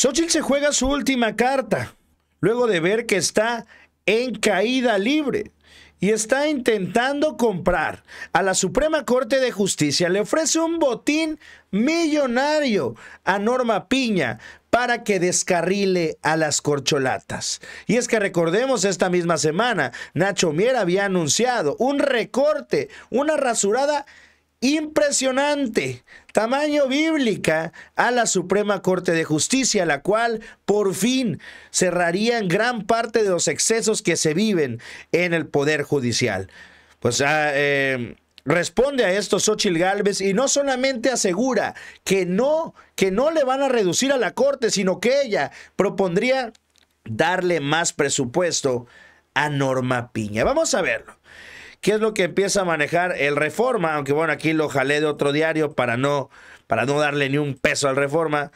Xochitl se juega su última carta, luego de ver que está en caída libre y está intentando comprar a la Suprema Corte de Justicia. Le ofrece un botín millonario a Norma Piña para que descarrile a las corcholatas. Y es que recordemos esta misma semana, Nacho Mier había anunciado un recorte, una rasurada impresionante, tamaño bíblica, a la Suprema Corte de Justicia, la cual por fin cerraría en gran parte de los excesos que se viven en el Poder Judicial. Pues em, responde a esto Xochitl Gálvez y no solamente asegura que no, que no le van a reducir a la Corte, sino que ella propondría darle más presupuesto a Norma Piña. Vamos a verlo. ¿Qué es lo que empieza a manejar el Reforma? Aunque bueno, aquí lo jalé de otro diario para no, para no darle ni un peso al Reforma.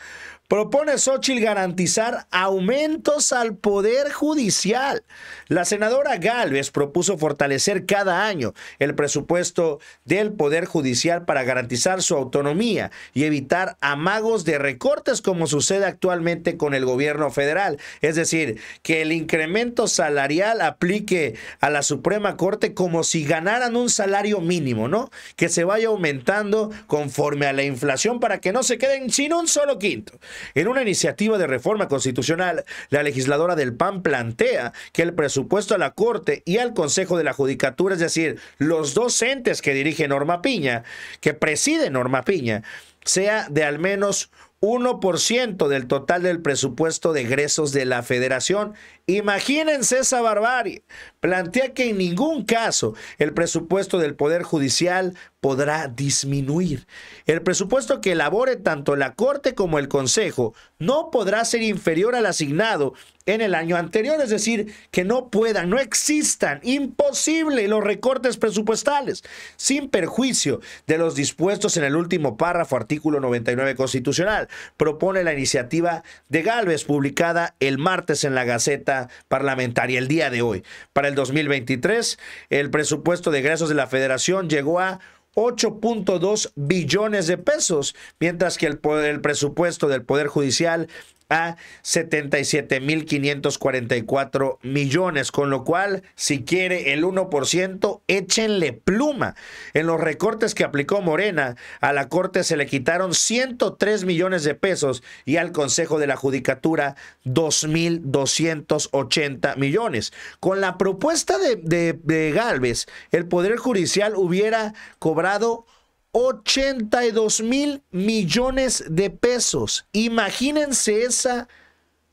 Propone Xochitl garantizar aumentos al Poder Judicial. La senadora Galvez propuso fortalecer cada año el presupuesto del Poder Judicial para garantizar su autonomía y evitar amagos de recortes como sucede actualmente con el gobierno federal. Es decir, que el incremento salarial aplique a la Suprema Corte como si ganaran un salario mínimo, ¿no? Que se vaya aumentando conforme a la inflación para que no se queden sin un solo quinto. En una iniciativa de reforma constitucional, la legisladora del PAN plantea que el presupuesto a la Corte y al Consejo de la Judicatura, es decir, los dos entes que dirige Norma Piña, que preside Norma Piña, sea de al menos 1% del total del presupuesto de egresos de la federación. Imagínense esa barbarie. Plantea que en ningún caso el presupuesto del Poder Judicial podrá disminuir. El presupuesto que elabore tanto la Corte como el Consejo no podrá ser inferior al asignado en el año anterior, es decir, que no puedan, no existan, imposible los recortes presupuestales, sin perjuicio de los dispuestos en el último párrafo, artículo 99 constitucional, propone la iniciativa de Galvez, publicada el martes en la Gaceta Parlamentaria, el día de hoy. Para el 2023, el presupuesto de egresos de la Federación llegó a 8.2 billones de pesos, mientras que el, el presupuesto del Poder Judicial a 77.544 millones, con lo cual, si quiere el 1%, échenle pluma. En los recortes que aplicó Morena, a la Corte se le quitaron 103 millones de pesos y al Consejo de la Judicatura 2.280 millones. Con la propuesta de, de Galvez, el Poder Judicial hubiera cobrado 82 mil millones de pesos. Imagínense esa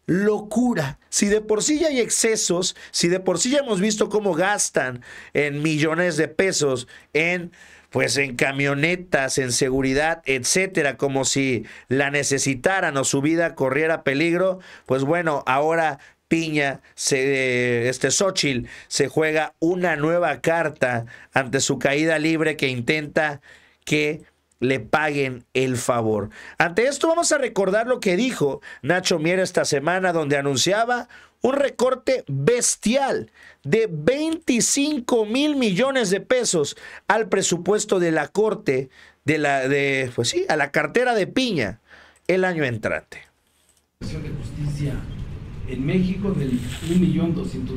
locura. Si de por sí ya hay excesos, si de por sí ya hemos visto cómo gastan en millones de pesos en pues en camionetas, en seguridad, etcétera, como si la necesitaran o su vida corriera peligro, pues bueno, ahora Piña, este Xochitl, se juega una nueva carta ante su caída libre que intenta que le paguen el favor. Ante esto vamos a recordar lo que dijo Nacho Mier esta semana, donde anunciaba un recorte bestial de 25 mil millones de pesos al presupuesto de la Corte, de la, de, pues sí, a la cartera de piña el año entrante. de justicia en México, del millón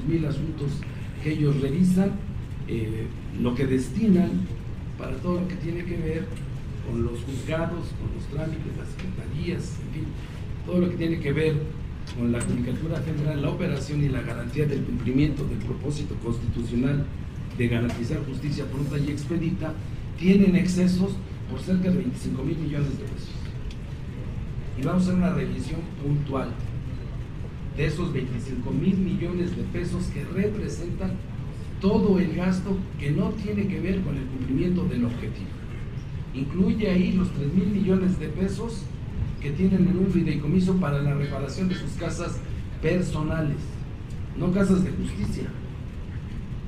mil asuntos que ellos revisan, eh, lo que destinan para todo lo que tiene que ver con los juzgados, con los trámites, las secretarías, en fin, todo lo que tiene que ver con la Judicatura General, la operación y la garantía del cumplimiento del propósito constitucional de garantizar justicia pronta y expedita, tienen excesos por cerca de 25 mil millones de pesos. Y vamos a hacer una revisión puntual de esos 25 mil millones de pesos que representan todo el gasto que no tiene que ver con el cumplimiento del objetivo. Incluye ahí los 3 mil millones de pesos que tienen en un fideicomiso para la reparación de sus casas personales, no casas de justicia,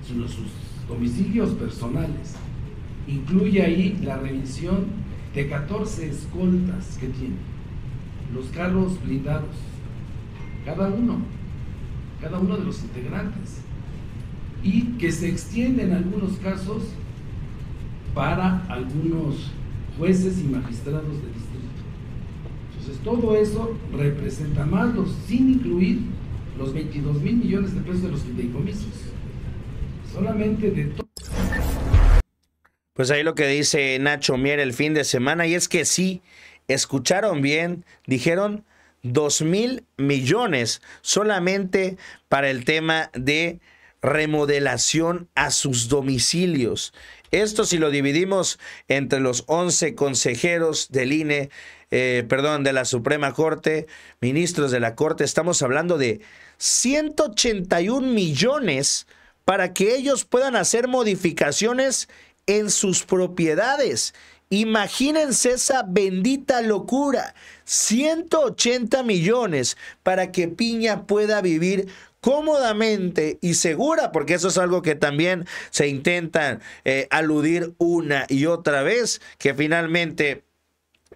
sino sus domicilios personales. Incluye ahí la revisión de 14 escoltas que tiene, los carros blindados, cada uno, cada uno de los integrantes y que se extiende en algunos casos para algunos jueces y magistrados del distrito. Entonces todo eso representa más los, sin incluir los 22 mil millones de pesos de los fideicomisos. Solamente de todos. Pues ahí lo que dice Nacho Mier el fin de semana, y es que sí, escucharon bien, dijeron 2 mil millones solamente para el tema de remodelación a sus domicilios. Esto si lo dividimos entre los 11 consejeros del INE, eh, perdón, de la Suprema Corte, ministros de la Corte, estamos hablando de 181 millones para que ellos puedan hacer modificaciones en sus propiedades. Imagínense esa bendita locura. 180 millones para que Piña pueda vivir cómodamente y segura, porque eso es algo que también se intentan eh, aludir una y otra vez, que finalmente...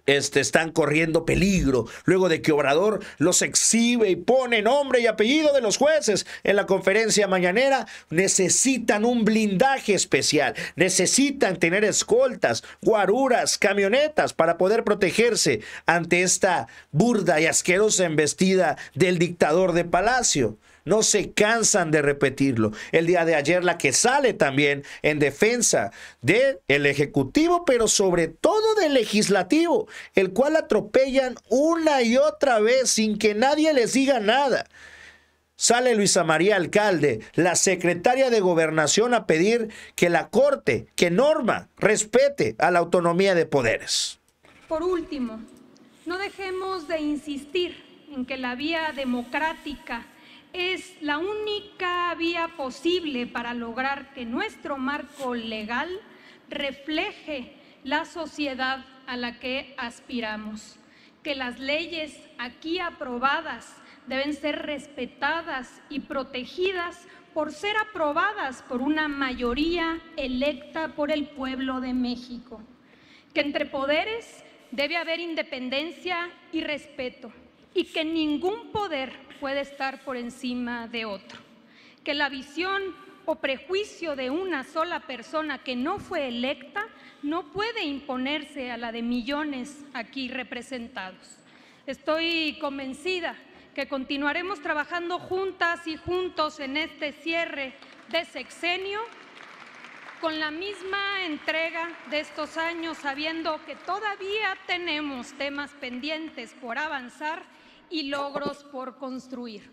Este, están corriendo peligro luego de que Obrador los exhibe y pone nombre y apellido de los jueces en la conferencia mañanera. Necesitan un blindaje especial, necesitan tener escoltas, guaruras, camionetas para poder protegerse ante esta burda y asquerosa embestida del dictador de Palacio. No se cansan de repetirlo. El día de ayer la que sale también en defensa del Ejecutivo, pero sobre todo del Legislativo, el cual atropellan una y otra vez sin que nadie les diga nada. Sale Luisa María Alcalde, la secretaria de Gobernación, a pedir que la Corte, que norma, respete a la autonomía de poderes. Por último, no dejemos de insistir en que la vía democrática es la única vía posible para lograr que nuestro marco legal refleje la sociedad a la que aspiramos, que las leyes aquí aprobadas deben ser respetadas y protegidas por ser aprobadas por una mayoría electa por el pueblo de México, que entre poderes debe haber independencia y respeto, y que ningún poder puede estar por encima de otro, que la visión o prejuicio de una sola persona que no fue electa no puede imponerse a la de millones aquí representados. Estoy convencida que continuaremos trabajando juntas y juntos en este cierre de sexenio con la misma entrega de estos años, sabiendo que todavía tenemos temas pendientes por avanzar y logros por construir.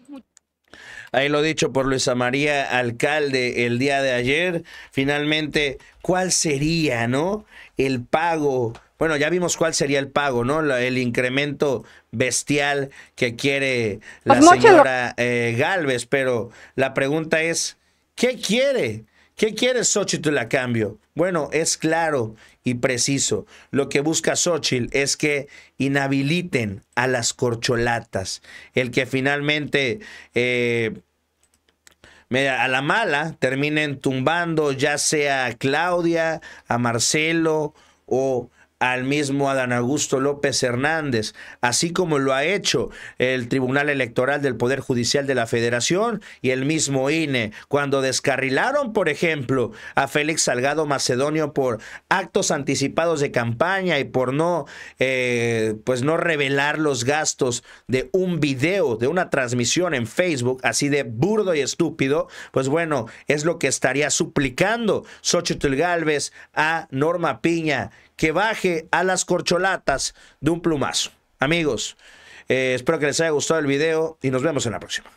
Ahí lo dicho por Luisa María Alcalde el día de ayer. Finalmente, ¿cuál sería, no? El pago. Bueno, ya vimos cuál sería el pago, ¿no? El incremento bestial que quiere pues la señora eh, Galvez, pero la pregunta es, ¿qué quiere? ¿Qué quiere Xochitl, a cambio? Bueno, es claro y preciso. Lo que busca Xochitl es que inhabiliten a las corcholatas. El que finalmente... Eh, a la mala terminen tumbando ya sea a Claudia, a Marcelo o al mismo Adán Augusto López Hernández, así como lo ha hecho el Tribunal Electoral del Poder Judicial de la Federación y el mismo INE, cuando descarrilaron, por ejemplo, a Félix Salgado Macedonio por actos anticipados de campaña y por no, eh, pues no revelar los gastos de un video, de una transmisión en Facebook, así de burdo y estúpido, pues bueno, es lo que estaría suplicando Xochitl Galvez a Norma Piña que baje a las corcholatas de un plumazo. Amigos, eh, espero que les haya gustado el video y nos vemos en la próxima.